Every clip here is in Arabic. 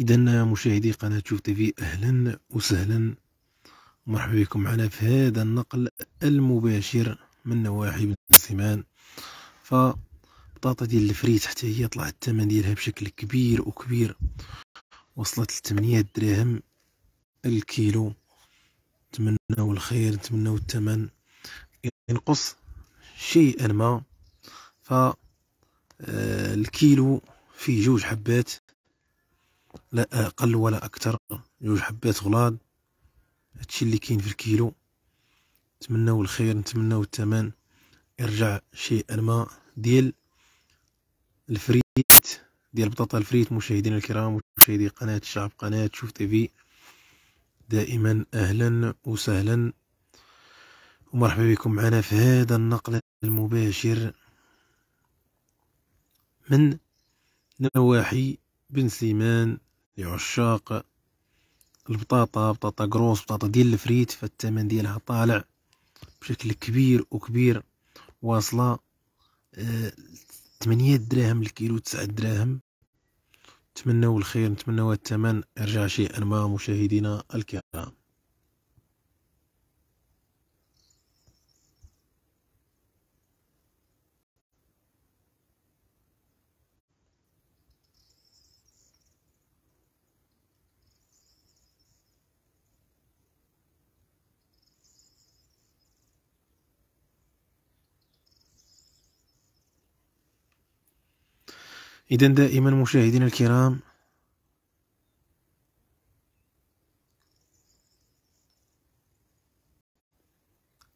اذا مشاهدي قناه شوف تيفي اهلا وسهلا مرحبا بكم معنا في هذا النقل المباشر من نواحي بن سليمان فبطاطا ديال الفريت حتى هي طلع الثمن ديالها بشكل كبير وكبير وصلت لثمانية دراهم الكيلو نتمناو الخير نتمناو الثمن ينقص شيئا ما ف آه، الكيلو فيه جوج حبات لا اقل ولا اكثر جوج حبات غلاض هادشي اللي كاين في الكيلو نتمناو الخير نتمناو الثمن يرجع شيء ما ديال الفريت ديال البطاطا الفريت مشاهدينا الكرام مشاهدي قناه الشعب قناه شوف تيفي دائما اهلا وسهلا ومرحبا بكم معنا في هذا النقل المباشر من نواحي بن سليمان لعشاق البطاطا بطاطا كروس بطاطا ديال الفريت فالثمن ديالها طالع بشكل كبير وكبير واصلة آه، ثمانية دراهم الكيلو تسعة دراهم نتمنوا الخير نتمنوا الثمن يرجع شيئا ما مشاهدينا الكرام إذا دائما مشاهدينا الكرام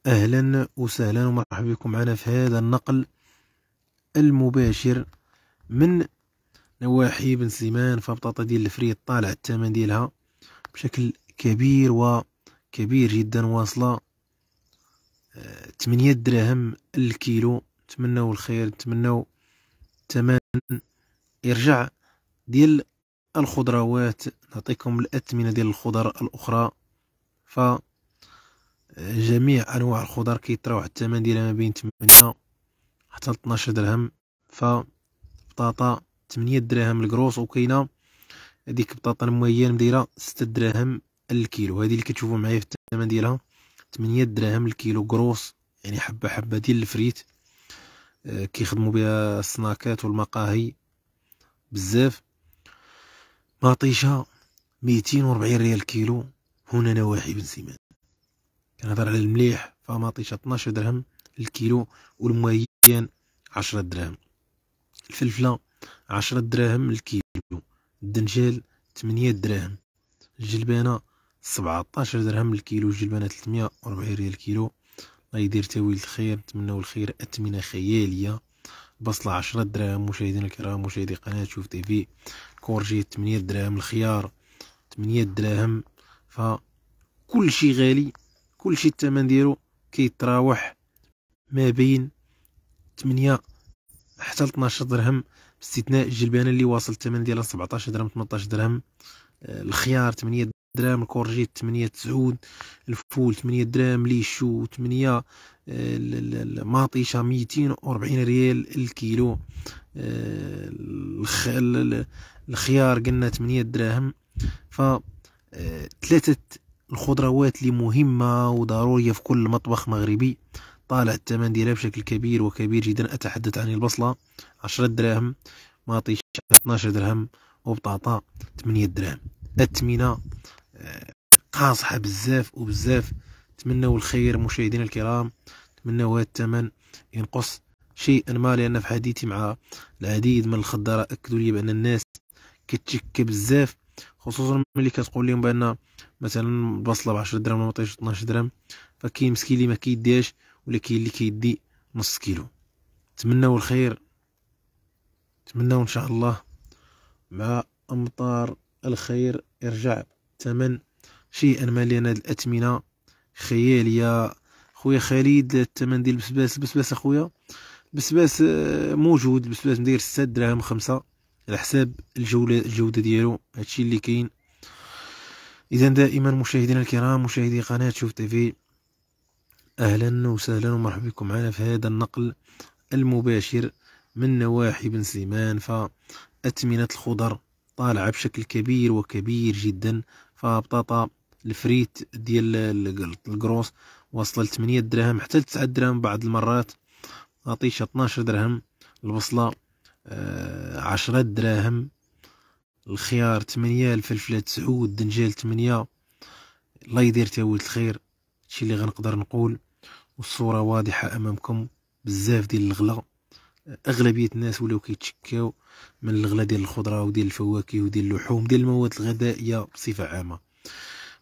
أهلا وسهلا ومرحبا بكم معنا في هذا النقل المباشر من نواحي بن سليمان فبطاطا ديال الفريط طالع الثمن ديالها بشكل كبير وكبير جدا واصلة آه، ثمانية دراهم الكيلو نتمنوا الخير نتمنوا ثمن يرجع ديال الخضروات نعطيكم الأثمنة ديال الخضر الأخرى ف آه، جميع أنواع الخضر كيتراوح الثمن ديالها ما بين 8 حتى 12 درهم بطاطا 8 دراهم الكروس وكاينه هذيك بطاطا المويان مدايره 6 دراهم الكيلو هذه اللي كتشوفوا معايا في الثمن ديالها 8 دراهم الكيلو كروس يعني حبه حبه ديال الفريت آه، كيخدموا بها السناكات والمقاهي بزاف مطيشه وربعين ريال كيلو هنا نواحي بن سيمان كنهضر على المليح فمطيشه طناش درهم الكيلو والمويان عشرة دراهم الفلفله عشرة دراهم الكيلو الدنجال تمنية دراهم الجلبانه 17 درهم الكيلو الجلبانه تلتمية وربعين ريال الكيلو الله يدير تاويل الخير نتمناو الخير اثمنه خياليه بصلة عشرة دراهم مشاهدينا الكرام مشاهدي قناة شوف تي في كورجي تمنية دراهم الخيار تمنية دراهم فكل شي غالي كل شي الثمن ديالو كيتراوح ما بين تمنية حتى 12 درهم باستثناء الجلبانه اللي واصل الثمن ديالها سبعتاشر درهم تمنتاشر درهم آه، الخيار 8 دراهم الكورجيت 8 تسعود الفول 8 دراهم ليشو 8 الماطيشه 240 ريال الكيلو آه، الخيار قلنا 8 دراهم ف ثلاثه آه، الخضروات اللي مهمه وضروريه في كل مطبخ مغربي طالع الثمن ديالها بشكل كبير وكبير جدا اتحدث عن البصله 10 دراهم ماطيش 12 درهم وبطاطا 8 دراهم التمنه قاصحه بزاف وبزاف نتمنوا الخير مشاهدينا الكرام نتمنوا هذا الثمن ينقص شيئا ما لان في حديثي مع العديد من الخضراء اكدوا لي بان الناس كتشك بزاف خصوصا ملي كتقول لهم بان مثلا البصله ب 10 درهم ولا 12 درهم فكاين مسكين اللي ما كيديهاش ولا كاين اللي كيدي نص كيلو نتمنوا الخير نتمنوا ان شاء الله مع امطار الخير ارجع ثمن شيئا ما لأن هاد الأثمنة خيالية خويا خالد الثمن ديال البسباس البسباس اخويا البسباس آه، موجود البسباس مداير ستة دراهم خمسة على حساب الجولة الجودة ديالو هادشي اللي كاين اذا دائما مشاهدينا الكرام مشاهدي قناة شوف تيفي اهلا وسهلا ومرحبا بكم معنا في هذا النقل المباشر من نواحي بن سليمان فأثمنة الخضر طالعة بشكل كبير وكبير جدا فبطاطا الفريت ديال الكروس واصله ل 8 دراهم حتى ل 9 دراهم بعض المرات غطيشة 12 درهم البصله 10 آه، دراهم الخيار 8 الفلفله 9 الدنجال 8 الله يدير تا ولد الخير هادشي اللي غنقدر نقول والصوره واضحه امامكم بزاف ديال الغلا اغلبيه الناس ولاو كيتشكاو من الغلا ديال الخضره وديال الفواكه وديال اللحوم ديال المواد الغذائيه بصفه عامه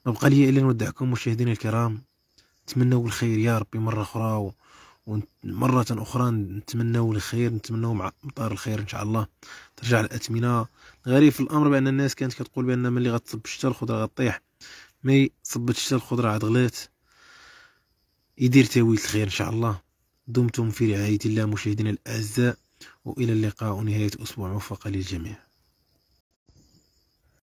ما بقى لي الا نودعكم مشاهدينا الكرام نتمنوا الخير يا ربي مره اخرى و... ومره اخرى نتمنوا الخير نتمنوا مع مطار الخير ان شاء الله ترجع الاثمنه غريب في الامر بان الناس كانت كتقول بان ملي غتصب الشتا الخضره غطيح مي صبت الشتا الخضره عاد غلات يدير تاويل الخير ان شاء الله دمتم في رعاية الله مشاهدينا الأعزاء وإلى اللقاء نهاية أسبوع موفق للجميع